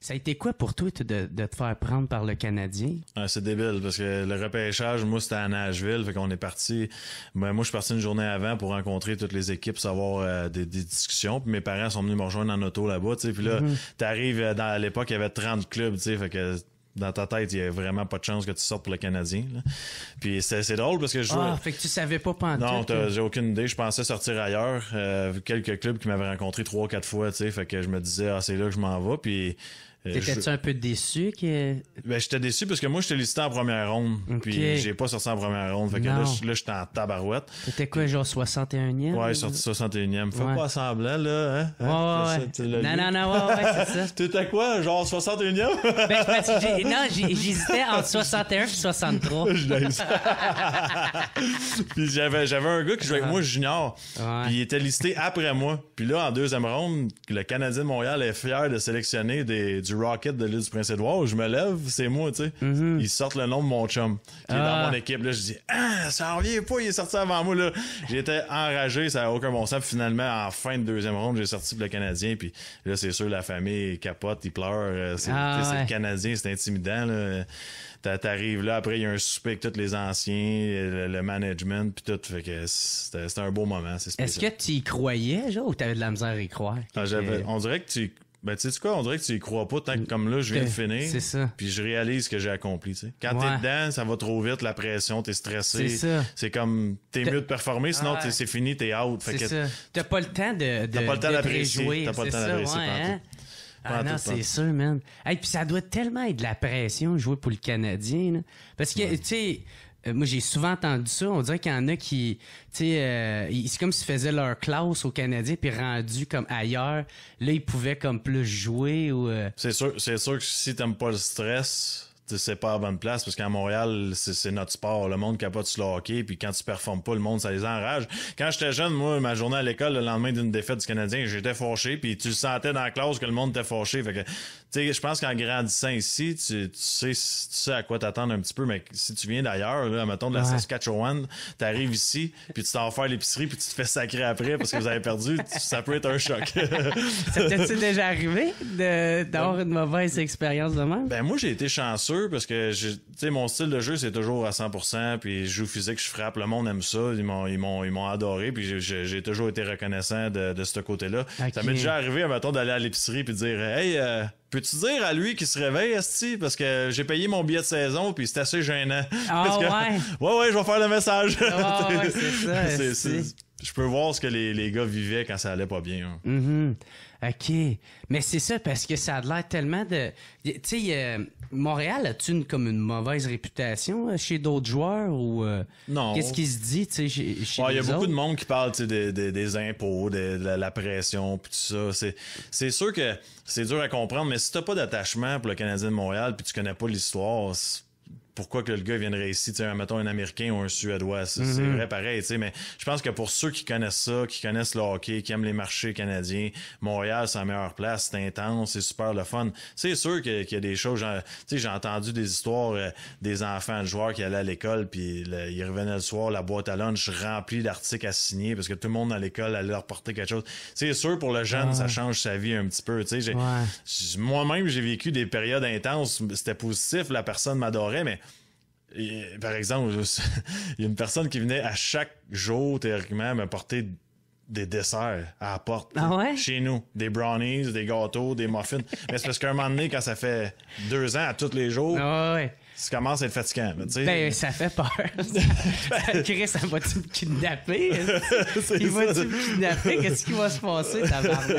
Ça a été quoi pour toi de, de te faire prendre par le Canadien? Ah, c'est débile parce que le repêchage, moi, c'était à Nashville. Fait qu'on est parti. Ben, moi, je suis parti une journée avant pour rencontrer toutes les équipes, savoir euh, des, des, discussions. Puis mes parents sont venus me rejoindre en auto là-bas. Puis là, mm-hmm. t'arrives euh, dans à l'époque, il y avait 30 clubs, tu sais. Fait que dans ta tête, il n'y a vraiment pas de chance que tu sortes pour le Canadien. Là. Puis c'est drôle parce que je ah, jouais. Ah, fait que tu savais pas pendant. Non, j'ai aucune idée. Je pensais sortir ailleurs. Euh, quelques clubs qui m'avaient rencontré trois, ou quatre fois, tu sais. Fait que je me disais, ah, c'est là que je m'en vais. Puis euh, T'étais-tu un peu déçu que. Ben, j'étais déçu parce que moi, j'étais listé en première ronde. Puis j'ai pas sorti en première ronde. Fait que là, j'étais en tabarouette. T'étais quoi, genre 61e? Ouais, sorti 61e. Fais pas semblant, là, hein? hein? Ouais, ouais, non, non, non, ouais, c'est ça. T'étais quoi, genre 61e? ben, non, j'hésitais entre 61 et 63. puis j'avais, j'avais un gars qui jouait avec moi, Junior. Puis il était listé après moi. Puis là, en deuxième ronde, le Canadien de Montréal est fier de sélectionner des du Rocket de l'île du Prince-Édouard, je me lève, c'est moi, tu sais. Mhm. Ils sortent le nom de mon chum, qui est dans ah. mon équipe. Là, je dis, ah, ça revient pas, il est sorti avant moi, là. J'étais enragé, ça n'a aucun bon sens. Finalement, en fin de deuxième ronde, j'ai sorti pour le Canadien, puis là, c'est sûr, la famille capote, ils pleurent. Euh, c'est ah, le Canadien, c'est intimidant, là. T'arrives là, après, il y a un suspect avec tous les anciens, le, management, puis tout. Fait que c'était un beau moment, c'est Est-ce que tu y croyais, genre, ou t'avais de la misère à y croire? Ah, on dirait que tu ben, tu sais quoi, on dirait que tu y crois pas tant que comme là, je viens de finir. C'est ça. Puis je réalise ce que j'ai accompli, Quand tu es dedans, ça va trop vite, la pression, tu es stressé. C'est ça. C'est comme, t'es mieux de performer, sinon c'est fini, tu es out. Fait que. T'as pas le temps de, de T'as pas le temps d'apprécier. T'as pas le temps d'apprécier. Ouais, hein? ah non, c'est ça man. puis ça doit tellement être de la pression jouer pour le Canadien. Parce que, tu sais, euh, moi, j'ai souvent entendu ça. On dirait qu'il y en a qui, tu sais, euh, c'est comme s'ils faisaient leur classe au Canadien, puis rendus comme ailleurs, là, ils pouvaient comme plus jouer ou... Euh, c'est sûr, c'est sûr que si t'aimes pas le stress, c'est pas à bonne place parce qu'à Montréal, c'est notre sport. Le monde capote de le hockey, puis quand tu performes pas, le monde, ça les enrage. Quand j'étais jeune, moi, ma journée à l'école, le lendemain d'une défaite du Canadien, j'étais fâché, puis tu le sentais dans la classe que le monde était fâché. Fait que, tu sais, je pense qu'en grandissant ici, tu, sais, tu sais à quoi t'attendre un petit peu, mais si tu viens d'ailleurs, là, mettons de la Saskatchewan, t'arrives ici, puis tu t'en faire l'épicerie, puis tu te fais sacrer après parce que vous avez perdu, ça peut être un choc. ça t'est-tu déjà arrivé d'avoir une mauvaise expérience de même? Ben, moi, j'ai été chanceux parce que sais mon style de jeu, c'est toujours à 100%. Puis je joue physique, je frappe. Le monde aime ça. Ils m'ont, ils m'ont, ils m'ont adoré. Puis j'ai toujours été reconnaissant de, ce côté-là. Ça m'est déjà arrivé, à temps d'aller à l'épicerie puis dire Hey, euh, peux-tu dire à lui qu'il se réveille, si Parce que j'ai payé mon billet de saison, puis c'est assez gênant. Ah, ouais. ouais, je vais faire le message. Ah, c'est je peux voir ce que les, les, gars vivaient quand ça allait pas bien. Hein. Mm-hmm. OK. Mais c'est ça, parce que ça a l'air tellement de... Tu sais, euh, Montréal a-tu une, comme une mauvaise réputation euh, chez d'autres joueurs ou... Euh, non. Qu'est-ce qui se dit, tu sais, chez, chez Il y a beaucoup de monde qui parle, tu des impôts, de, la pression, puis tout ça. C'est sûr que c'est dur à comprendre, mais si t'as pas d'attachement pour le Canadien de Montréal puis tu connais pas l'histoire, pourquoi que le gars viendrait ici, tu sais, mettons un Américain ou un Suédois. C'est mm-hmm. vrai pareil, tu sais, mais je pense que pour ceux qui connaissent ça, qui connaissent le hockey, qui aiment les marchés canadiens, Montréal, c'est la meilleure place, c'est intense, c'est super le fun. C'est sûr qu'il y a des choses, tu sais, j'ai entendu des histoires euh, des enfants de joueurs qui allaient à l'école, puis ils revenaient le soir, la boîte à lunch remplie d'articles à signer, parce que tout le monde à l'école allait leur porter quelque chose. C'est sûr, pour le jeune, ça change sa vie un petit peu, tu sais. Moi-même, j'ai vécu des périodes intenses, c'était positif, la personne m'adorait, mais par exemple, il y a une personne qui venait à chaque jour, théoriquement, porter des desserts à la porte. Ah chez nous. Des brownies, des gâteaux, des muffins. Mais c'est parce qu'à un moment donné, quand ça fait deux ans à tous les jours, ah ouais. ça commence à être fatigant. tu Ben, ça fait peur. Chris, ça va-tu me kidnapper? Il va-tu me kidnapper? Qu'est-ce qui va se passer, tabarnak?